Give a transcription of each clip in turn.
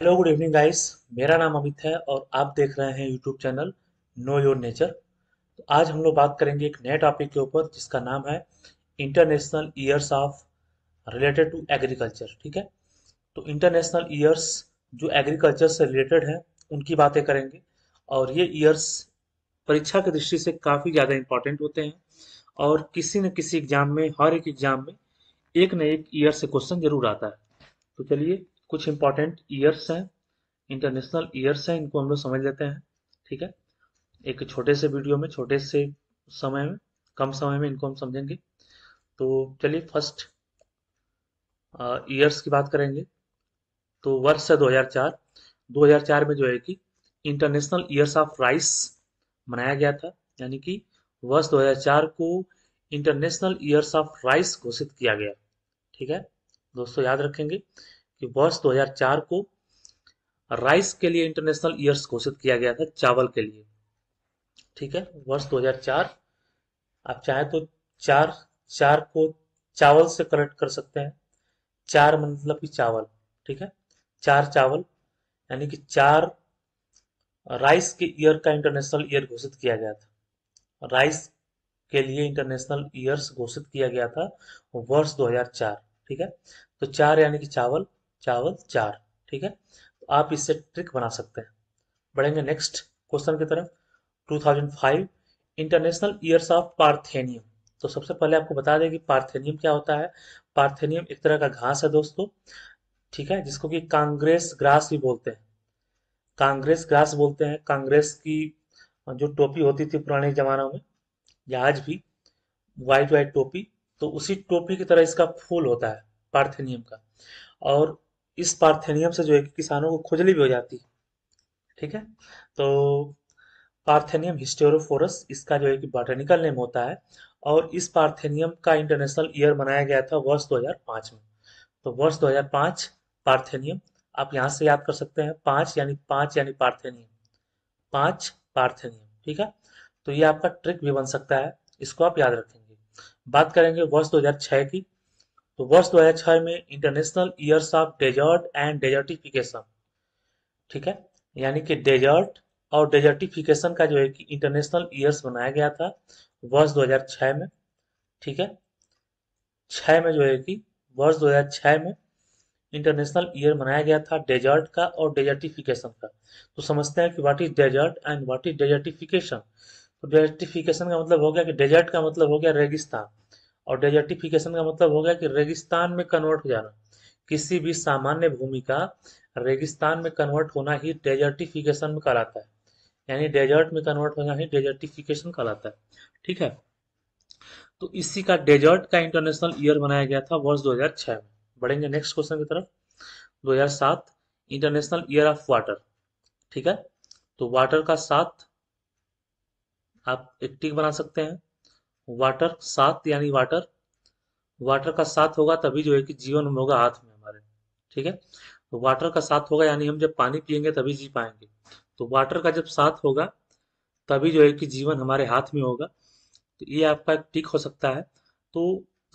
hello good evening guys मेरा नाम अमित है और आप देख रहे हैं YouTube channel know your nature तो आज हम लोग बात करेंगे एक नए टॉपिक के ऊपर जिसका नाम है international years of related to agriculture ठीक है तो इंटरनेशनल ईयर्स जो एग्रीकल्चर से रिलेटेड है उनकी बातें करेंगे और ये ईयर्स परीक्षा की दृष्टि से काफ़ी ज़्यादा इंपॉर्टेंट होते हैं और किसी न किसी एग्जाम में हर एक एग्जाम में एक न एक ईयर से क्वेश्चन जरूर आता है तो चलिए कुछ इंपॉर्टेंट ईयर्स हैं इंटरनेशनल ईयर्स हैं इनको हम लोग समझ लेते हैं ठीक है एक छोटे से वीडियो में छोटे से समय में कम समय में इनको हम समझेंगे तो चलिए फर्स्ट ईयर्स की बात करेंगे तो वर्ष है 2004 2004 में जो है कि इंटरनेशनल ईयर्स ऑफ राइस मनाया गया था यानी कि वर्ष 2004 को इंटरनेशनल ईयर्स ऑफ राइस घोषित किया गया ठीक है दोस्तों याद रखेंगे कि वर्ष 2004 को राइस के लिए इंटरनेशनल ईयर्स घोषित किया गया था चावल के लिए ठीक है वर्ष 2004 आप चाहे तो चार चार को चावल से कनेक्ट कर सकते हैं चार मतलब कि चावल ठीक है चार चावल यानी कि चार राइस के ईयर का इंटरनेशनल ईयर घोषित किया गया था राइस के लिए इंटरनेशनल ईयर्स घोषित किया गया था वर्ष 2004 ठीक है तो चार यानी कि चावल चावल चार ठीक है तो आप इससे ट्रिक बना सकते हैं बढ़ेंगे नेक्स्ट क्वेश्चन की तरफ 2005 इंटरनेशनल ईयर्स ऑफ पार्थेनियम तो सबसे पहले आपको बता दें कि पार्थेनियम क्या होता है पार्थेनियम एक तरह का घास है दोस्तों ठीक है जिसको कि कांग्रेस ग्रास भी बोलते हैं कांग्रेस ग्रास बोलते हैं कांग्रेस की जो टोपी होती थी पुराने जमानों में या आज भी वाइट वाइट टोपी तो उसी टोपी की तरह इसका फूल होता है पार्थेनियम का और इस पार्थेनियम से जो है किसानों को खुजली भी हो जाती ठीक है तो पार्थेनियम हिस्टोरोफोरस इसका जो है कि बॉटेनिकल नेम होता है और इस पार्थेनियम का इंटरनेशनल ईयर मनाया गया था वर्ष 2005 में तो वर्ष 2005 पार्थेनियम आप यहां से याद कर सकते हैं पांच यानी पांच यानी पार्थेनियम पांच पार्थेनियम ठीक है तो ये आपका ट्रिक भी बन सकता है इसको आप याद रखेंगे बात करेंगे वर्ष दो की तो वर्ष 2006 में international years of desert and desertification ठीक है यानी कि डेजर्ट और डेजर्टिफिकेशन का जो है कि इंटरनेशनल ईयर्स बनाया गया था वर्ष 2006 में ठीक है छह में जो है कि वर्ष 2006 में इंटरनेशनल ईयर मनाया गया था डेजर्ट का और डेजर्टिफिकेशन का तो समझते हैं कि what is desert and what is desertification तो डेजर्टिफिकेशन का मतलब हो गया कि डेजर्ट का मतलब हो गया रेगिस्तान और डेजर्टिफिकेशन का मतलब हो गया कि रेगिस्तान में कन्वर्ट हो जाना किसी भी सामान्य भूमि का रेगिस्तान में कन्वर्ट होना ही डेजर्टिफिकेशन में कहलाता है यानी डेजर्ट में कन्वर्ट होना ही डेजर्टिफिकेशन कहलाता है ठीक है तो इसी का डेजर्ट का इंटरनेशनल ईयर बनाया गया था वर्ष 2006 में बढ़ेंगे नेक्स्ट क्वेश्चन की तरफ 2007 इंटरनेशनल ईयर ऑफ वाटर ठीक है तो वाटर का साथ आप एक टिक बना सकते हैं वाटर सात यानी वाटर वाटर का साथ होगा तभी जो है कि जीवन होगा हाथ में हमारे ठीक है तो वाटर का साथ होगा यानी हम जब पानी पियेंगे तभी जी पाएंगे तो वाटर का जब साथ होगा तभी जो है कि जीवन हमारे हाथ में होगा तो ये आपका एक टिक हो सकता है तो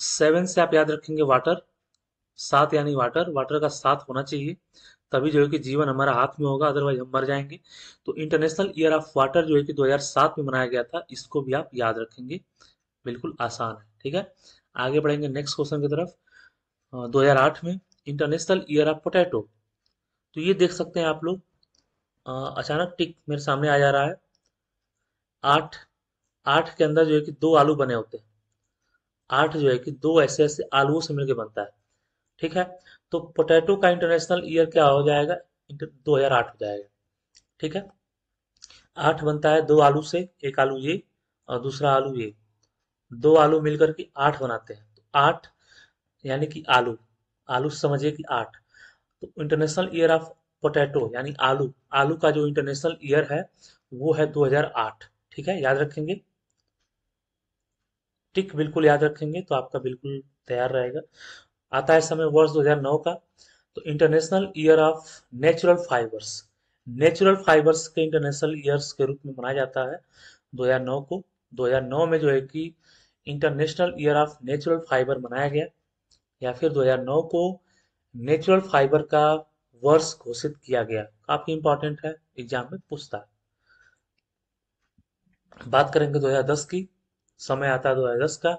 सेवन से आप याद रखेंगे वाटर सात यानी वाटर वाटर का साथ होना चाहिए तभी जो है कि जीवन हमारा हाथ में होगा अदरवाइज हम मर जाएंगे तो इंटरनेशनल ईयर ऑफ वाटर जो है कि 2007 में मनाया गया था इसको भी आप याद रखेंगे बिल्कुल आसान है ठीक है आगे बढ़ेंगे नेक्स्ट क्वेश्चन की तरफ 2008 में इंटरनेशनल ईयर ऑफ पोटैटो तो ये देख सकते हैं आप लोग अचानक टिक मेरे सामने आ जा रहा है आठ आठ के अंदर जो है कि दो आलू बने होते हैं आठ जो है कि दो ऐसे ऐसे आलुओं से मिलकर बनता है ठीक है तो पोटैटो का इंटरनेशनल ईयर क्या हो जाएगा दो हजार आठ हो जाएगा ठीक है आठ बनता है दो आलू से एक आलू ये और दूसरा आलू ये दो आलू मिलकर के आठ बनाते हैं तो आठ यानी कि आलू आलू समझिए कि आठ तो इंटरनेशनल ईयर ऑफ पोटैटो यानी आलू आलू का जो इंटरनेशनल ईयर है वो है 2008 ठीक है याद रखेंगे टिक बिल्कुल याद रखेंगे तो आपका बिल्कुल तैयार रहेगा आता है समय वर्ष 2009 का तो international year of natural fibres natural fibres के इंटरनेशनल ईयर्स के रूप में मनाया जाता है 2009 को 2009 में जो है कि international year of natural fibre मनाया गया या फिर 2009 को नेचुरल फाइबर का वर्ष घोषित किया गया काफी इंपॉर्टेंट है एग्जाम में पूछता है बात करेंगे 2010 की समय आता है 2010 का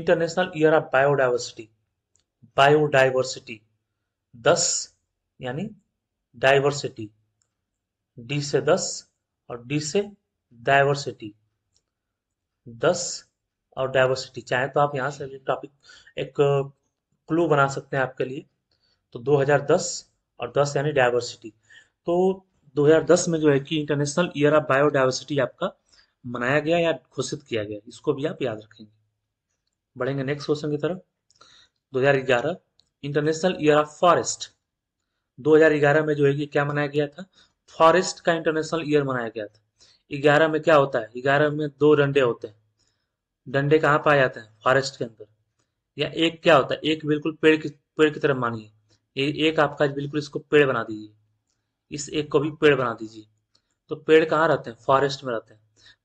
international year of biodiversity biodiversity 10 यानी डाइवर्सिटी डी से 10 और डी से डाइवर्सिटी और डाइवर्सिटी चाहे तो आप यहाँ से टॉपिक एक क्लू uh, बना सकते हैं आपके लिए तो 2010 और 10 यानी डाइवर्सिटी तो 2010 में जो है कि इंटरनेशनल ईयर ऑफ बायोडाइवर्सिटी आपका मनाया गया या घोषित किया गया इसको भी आप याद रखेंगे बढ़ेंगे नेक्स्ट क्वेश्चन की तरफ 2011 इंटरनेशनल ईयर ऑफ फॉरेस्ट 2011 में जो है कि क्या मनाया गया था फॉरेस्ट का इंटरनेशनल ईयर मनाया गया था ग्यारह में क्या होता है ग्यारह में दो डंडे होते हैं डंडे कहाँ पाए जाते हैं फॉरेस्ट के अंदर या एक क्या होता है एक बिल्कुल पेड़ की पेड़ की तरह मानिए ये एक आपका बिल्कुल इसको पेड़ बना दीजिए इस एक को भी पेड़ बना दीजिए तो पेड़ कहाँ रहते हैं फॉरेस्ट में रहते हैं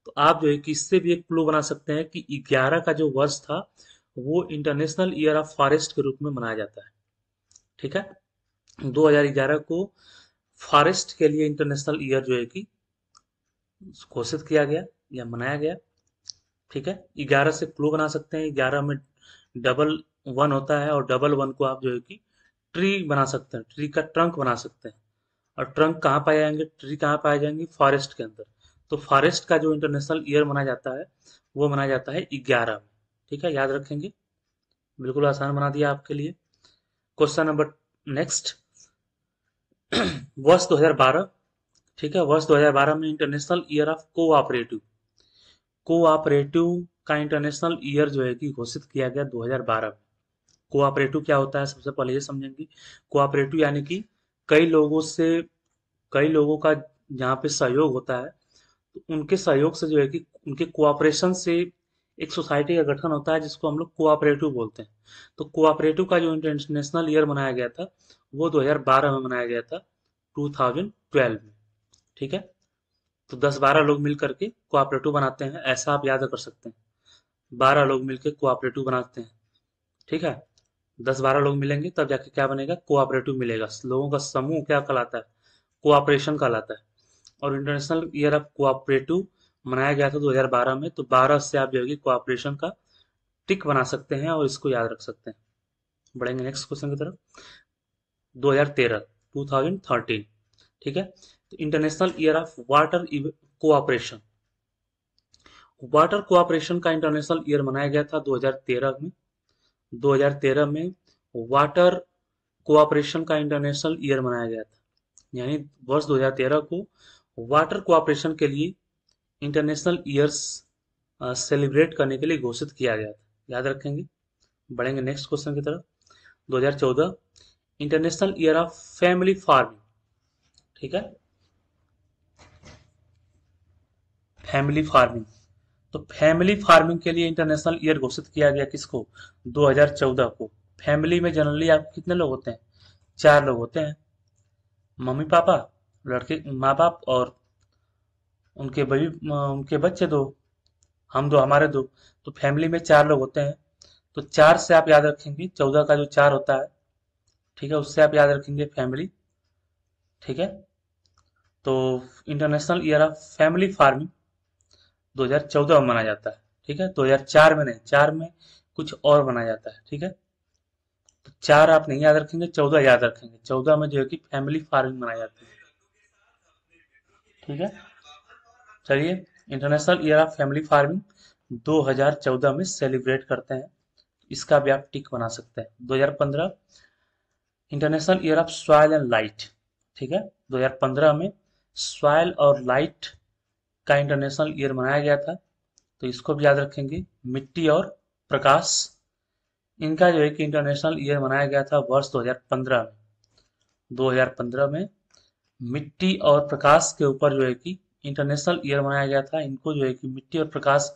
तो आप जो है कि इससे भी एक क्लू बना सकते हैं कि ग्यारह का जो वर्ष था वो इंटरनेशनल ईयर ऑफ फॉरेस्ट के रूप में मनाया जाता है ठीक है 2011 को फॉरेस्ट के लिए इंटरनेशनल ईयर जो है कि घोषित किया गया या मनाया गया ठीक है ग्यारह से क्लू बना सकते हैं ग्यारह में डबल वन होता है और डबल वन को आप जो है कि ट्री बना सकते हैं ट्री का ट्रंक बना सकते हैं और ट्रंक कहाँ पाए जाएंगे ट्री कहाँ पाए जाएंगे फॉरेस्ट के अंदर तो फॉरेस्ट का जो इंटरनेशनल ईयर मनाया जाता है वो मनाया जाता है ग्यारह में ठीक है याद रखेंगे बिल्कुल आसान बना दिया आपके लिए क्वेश्चन नंबर नेक्स्ट वर्ष 2012 ठीक है वर्ष 2012 में international year of cooperative cooperative का इंटरनेशनल ईयर जो है कि घोषित किया गया 2012 में कोऑपरेटिव क्या होता है सबसे पहले ये समझेंगे कोऑपरेटिव यानी कि कई लोगों से कई लोगों का जहाँ पे सहयोग होता है तो उनके सहयोग से जो है कि उनके कोऑपरेशन से एक सोसाइटी का गठन होता है जिसको हम लोग कोऑपरेटिव बोलते हैं तो कोऑपरेटिव का जो इंटरनेशनल ईयर मनाया गया था वो 2012 में मनाया गया था 2012 में ठीक है तो 10-12 लोग मिल करके कोऑपरेटिव बनाते हैं ऐसा आप याद कर सकते हैं 12 लोग मिलकर कोऑपरेटिव बनाते हैं ठीक है 10-12 लोग मिलेंगे तब जाके क्या बनेगा कोऑपरेटिव मिलेगा लोगों का समूह क्या कहलाता है कोऑपरेशन कहलाता है और इंटरनेशनल ईयर ऑफ कोऑपरेटिव मनाया गया था बारह में तो बारह से आप जो है कोऑपरेशन का टिक बना सकते हैं और इसको याद रख सकते हैं बढ़ेंगे नेक्स्ट क्वेश्चन की तरफ थाउजेंड थर्टीन ठीक है international year of water cooperation water cooperation का इंटरनेशनल ईयर मनाया गया था 2013 में 2013 में वाटर कोऑपरेशन का इंटरनेशनल ईयर मनाया गया था यानी वर्ष 2013 को वाटर कोऑपरेशन के लिए इंटरनेशनल ईयर्स सेलिब्रेट करने के लिए घोषित किया गया था याद रखेंगे बढ़ेंगे नेक्स्ट क्वेश्चन की तरफ 2014 international year of family farming ठीक है फैमिली फार्मिंग तो फैमिली फार्मिंग के लिए इंटरनेशनल ईयर घोषित किया गया किसको 2014 को फैमिली में जनरली आप कितने लोग होते हैं चार लोग होते हैं मम्मी पापा लड़के माँ बाप और उनके बेबी उनके बच्चे दो हम दो हमारे दो तो फैमिली में चार लोग होते हैं तो चार से आप याद रखेंगे चौदह का जो चार होता है ठीक है उससे आप याद रखेंगे फैमिली ठीक है तो international year of family farming 2014 में मनाया जाता है ठीक है 2004 में नहीं चार में कुछ और मनाया जाता है ठीक है तो चार आप नहीं याद रखेंगे चौदह याद रखेंगे चौदह में जो है कि फैमिली फार्मिंग मनाई जाती है ठीक है चलिए international year of family farming 2014 में सेलिब्रेट करते हैं इसका भी आप टिक बना सकते हैं 2015 international year of soil and light ठीक है 2015 में सॉयल और लाइट का इंटरनेशनल ईयर मनाया गया था तो इसको भी याद रखेंगे मिट्टी और प्रकाश इनका जो है कि इंटरनेशनल ईयर मनाया गया था वर्ष 2015 में 2015 में मिट्टी और प्रकाश के ऊपर जो है कि इंटरनेशनल ईयर मनाया गया था इनको जो है कि मिट्टी और प्रकाश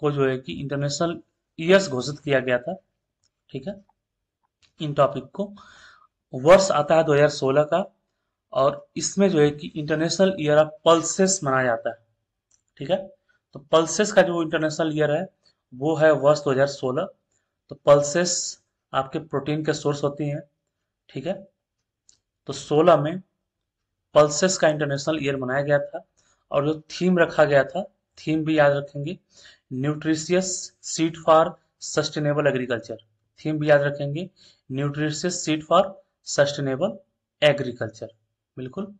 को जो है कि इंटरनेशनल ईयर्स घोषित किया गया था ठीक है इन टॉपिक को वर्ष आता है 2016 का और इसमें जो है कि इंटरनेशनल ईयर ऑफ पल्सेस मनाया जाता है ठीक है तो पल्सेस का जो इंटरनेशनल ईयर है वो है वर्ष 2016 तो पल्सेस आपके प्रोटीन के सोर्स होती हैं ठीक है तो 16 में पल्सेस का इंटरनेशनल ईयर मनाया गया था और जो थीम रखा गया था थीम भी याद रखेंगे nutritious seed for sustainable agriculture theme भी याद रखेंगे nutritious seed for sustainable agriculture बिल्कुल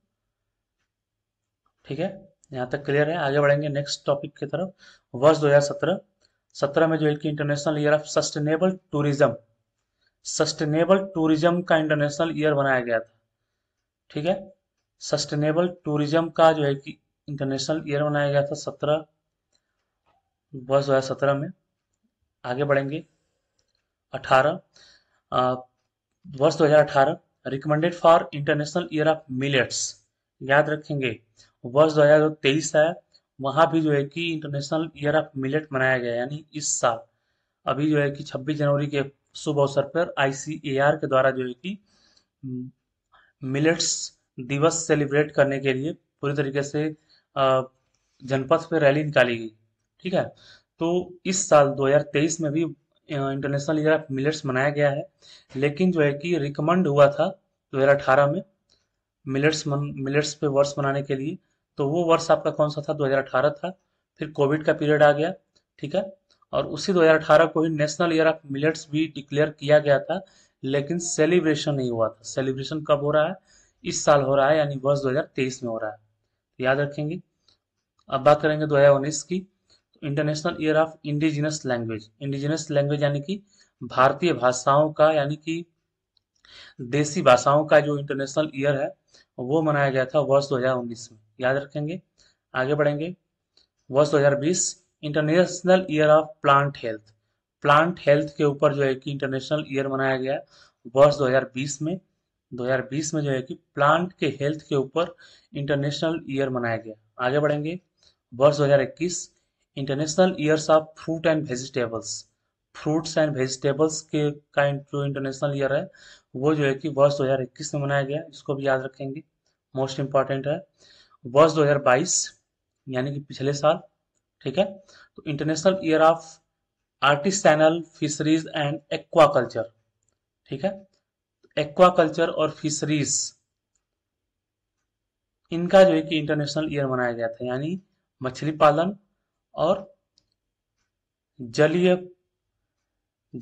ठीक है यहाँ तक क्लियर है आगे बढ़ेंगे नेक्स्ट टॉपिक की तरफ वर्ष 2017 17 में जो है international year of sustainable tourism sustainable tourism का इंटरनेशनल ईयर बनाया गया था ठीक है सस्टेनेबल टूरिज्म का जो है कि इंटरनेशनल ईयर बनाया गया था सत्रह वर्ष दो सत्रह में आगे बढ़ेंगे अठारह वर्ष 2018 recommended for international year of millets याद रखेंगे वर्ष दो हजार तेईस है वहाँ भी जो है कि इंटरनेशनल ईयर ऑफ मिलेट मनाया गया यानी इस साल अभी जो है कि 26 जनवरी के शुभ अवसर पर आईसीएआर के द्वारा जो है कि मिलेट्स हम्म, दिवस सेलिब्रेट करने के लिए पूरी तरीके से जनपद पर रैली निकाली गई ठीक है तो इस साल 2023 में भी इंटरनेशनल ईयर ऑफ मिलेट्स मनाया गया है लेकिन जो है कि रिकमेंड हुआ था 2018 में मिलेट्स मिलेट्स पे वर्ष मनाने के लिए तो वो वर्ष आपका कौन सा था 2018 था फिर कोविड का पीरियड आ गया ठीक है और उसी 2018 को ही नेशनल ईयर ऑफ मिलेट्स भी डिक्लेयर किया गया था लेकिन सेलिब्रेशन नहीं हुआ था सेलिब्रेशन कब हो रहा है इस साल हो रहा है यानी वर्ष 2023 में हो रहा है तो याद रखेंगे अब बात करेंगे उन्नीस की international year of indigenous language indigenous language यानी कि भारतीय भाषाओं का यानी कि देसी भाषाओं का जो इंटरनेशनल ईयर है वो मनाया गया था वर्ष 2019 में याद रखेंगे आगे बढ़ेंगे वर्ष 2020 international year of plant health plant health के ऊपर जो है कि इंटरनेशनल ईयर मनाया गया वर्ष 2020 में 2020 में जो है कि प्लांट के हेल्थ के ऊपर इंटरनेशनल ईयर मनाया गया आगे बढ़ेंगे वर्ष 2021 international year of fruit and vegetables fruits and vegetables के का जो इंटरनेशनल ईयर है वो जो है कि वर्ष 2021 में मनाया गया इसको भी याद रखेंगे मोस्ट इंपॉर्टेंट है वर्ष 2022 यानी कि पिछले साल ठीक है तो international year of artisanal fisheries and aquaculture ठीक है एक्वाकल्चर और फिशरीज इनका जो है कि इंटरनेशनल ईयर मनाया गया था यानी मछली पालन और जलीय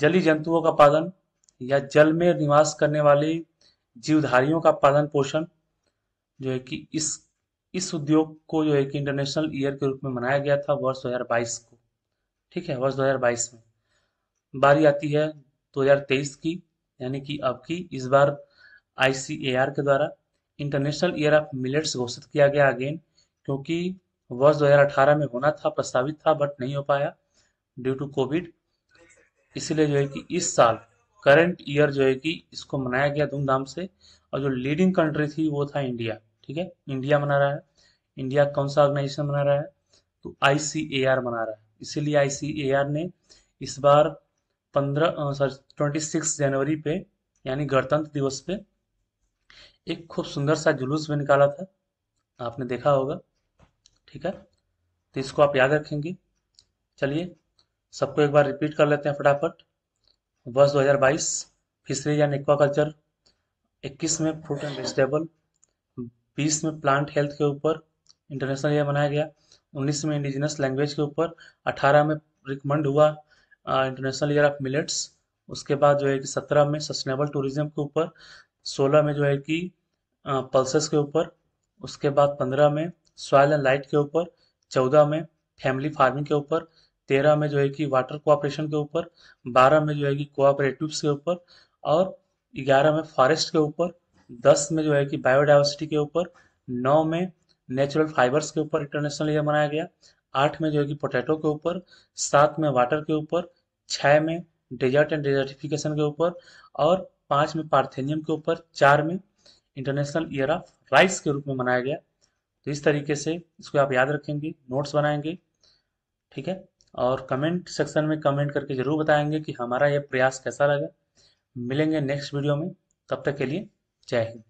जलीय जंतुओं का पालन या जल में निवास करने वाले जीवधारियों का पालन पोषण जो है कि इस इस उद्योग को जो है कि इंटरनेशनल ईयर के रूप में मनाया गया था वर्ष 2022 को ठीक है वर्ष 2022 में बारी आती है 2023 की यानी कि अब की इस बार आई के द्वारा इंटरनेशनल ईयर ऑफ मिलेट्स घोषित किया गया अगेन क्योंकि वर्ष 2018 में होना था प्रस्तावित था बट नहीं हो पाया ड्यू टू कोविड इसलिए जो है कि इस साल करंट ईयर जो है कि इसको मनाया गया धूमधाम से और जो लीडिंग कंट्री थी वो था इंडिया ठीक है इंडिया बना रहा है इंडिया कौन सा ऑर्गेनाइजेशन बना रहा है तो आई बना रहा है इसीलिए आई ने इस बार पंद्रह सॉरी ट्वेंटी सिक्स जनवरी पे यानी गणतंत्र दिवस पे एक खूब सुंदर सा जुलूस भी निकाला था आपने देखा होगा ठीक है तो इसको आप याद रखेंगे चलिए सबको एक बार रिपीट कर लेते हैं फटाफट वर्ष 2022 हज़ार बाईस फिशरीज एंड एक्वाकल्चर इक्कीस में फ्रूट एंड वेजिटेबल बीस में प्लांट हेल्थ के ऊपर इंटरनेशनल ईयर बनाया गया उन्नीस में इंडिजिनस लैंग्वेज के ऊपर अठारह में रिकमेंड हुआ इंटरनेशनल ईयर ऑफ मिलेट्स उसके बाद जो है कि सत्रह में सस्टेनेबल टूरिज्म के ऊपर सोलह में जो है कि पल्सेस के ऊपर उसके बाद पंद्रह में सॉयल एंड लाइट के ऊपर चौदह में फैमिली फार्मिंग के ऊपर तेरह में जो है कि वाटर कोऑपरेशन के ऊपर बारह में जो है कि कोऑपरेटिव्स के ऊपर और ग्यारह में फॉरेस्ट के ऊपर दस में जो है कि बायोडाइवर्सिटी के ऊपर नौ में नेचुरल फाइबर्स के ऊपर इंटरनेशनल ईयर मनाया गया आठ में जो है कि पोटैटो के ऊपर सात में वाटर के ऊपर छः में डेजर्ट एंड डेजर्टिफिकेशन के ऊपर और पाँच में पार्थेनियम के ऊपर चार में इंटरनेशनल ईयर ऑफ राइस के रूप में मनाया गया तो इस तरीके से इसको आप याद रखेंगे नोट्स बनाएंगे ठीक है और कमेंट सेक्शन में कमेंट करके ज़रूर बताएंगे कि हमारा यह प्रयास कैसा लगा मिलेंगे नेक्स्ट वीडियो में तब तक के लिए 正。